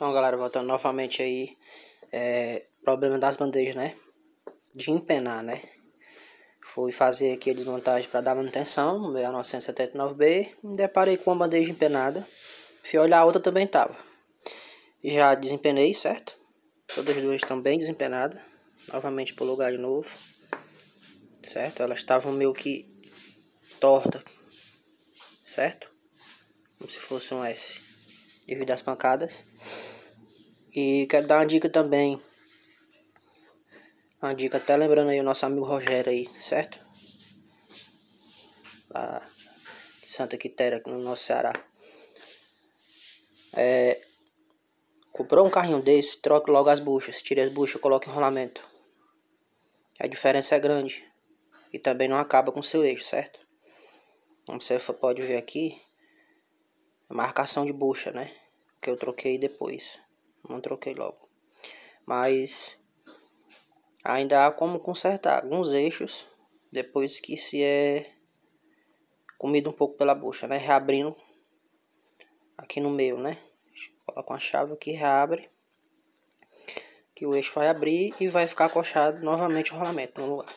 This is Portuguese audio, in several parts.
Então, galera, voltando novamente aí, é, problema das bandejas, né? De empenar, né? Fui fazer aqui a desmontagem para dar manutenção no meu 979B. Me deparei com uma bandeja empenada. Fui olhar a outra também tava. Já desempenei, certo? Todas as duas estão bem desempenadas. Novamente pro lugar de novo. Certo? Elas estavam meio que torta. Certo? Como se fosse um S devido às pancadas. E quero dar uma dica também. Uma dica até lembrando aí o nosso amigo Rogério aí, certo? Lá de Santa Quitéria, aqui no nosso Ceará. É, comprou um carrinho desse, troque logo as buchas. Tire as buchas, coloque enrolamento. A diferença é grande. E também não acaba com seu eixo, certo? Como você pode ver aqui, marcação de bucha, né? Que eu troquei depois. Não troquei logo. Mas ainda há como consertar alguns eixos depois que se é comido um pouco pela bucha, né? Reabrindo aqui no meio, né? Coloca uma chave que reabre. Que o eixo vai abrir e vai ficar acochado novamente o rolamento no lugar.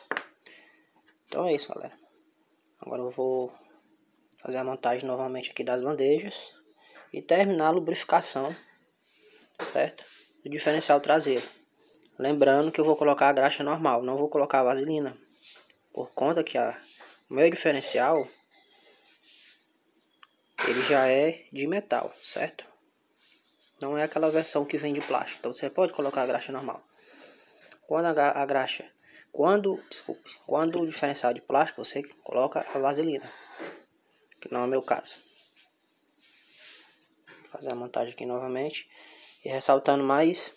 Então é isso, galera. Agora eu vou fazer a montagem novamente aqui das bandejas e terminar a lubrificação, certo? Do diferencial traseiro. Lembrando que eu vou colocar a graxa normal, não vou colocar a vaselina. Por conta que o meu diferencial, ele já é de metal, certo? Não é aquela versão que vem de plástico, então você pode colocar a graxa normal. Quando a, a graxa, quando, desculpe, quando o diferencial é de plástico, você coloca a vaselina que não é meu caso. Vou fazer a montagem aqui novamente e ressaltando mais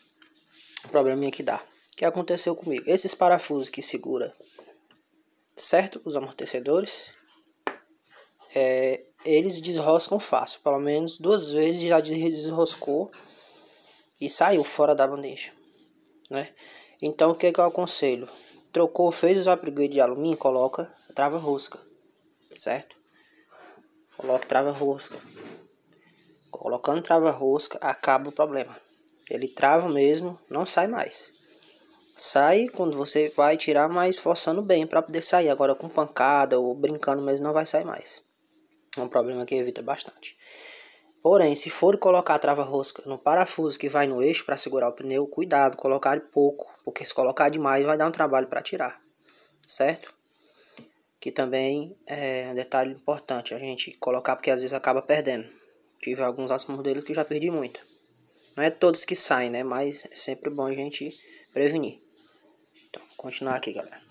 o probleminha que dá. O que aconteceu comigo? Esses parafusos que segura, certo? Os amortecedores, é, eles desroscam fácil. Pelo menos duas vezes já desroscou e saiu fora da bandeja, né? Então o que, é que eu aconselho? Trocou, fez os upgrade de alumínio, coloca trava rosca, certo? coloco trava-rosca. Colocando trava-rosca, acaba o problema. Ele trava mesmo, não sai mais. Sai quando você vai tirar, mas forçando bem para poder sair. Agora com pancada ou brincando mesmo, não vai sair mais. É um problema que evita bastante. Porém, se for colocar a trava-rosca no parafuso que vai no eixo para segurar o pneu, cuidado, colocar pouco, porque se colocar demais vai dar um trabalho para tirar, certo? que também é um detalhe importante a gente colocar porque às vezes acaba perdendo. Tive alguns assos modelos que já perdi muito. Não é todos que saem, né? Mas é sempre bom a gente prevenir. Então, continuar aqui, galera.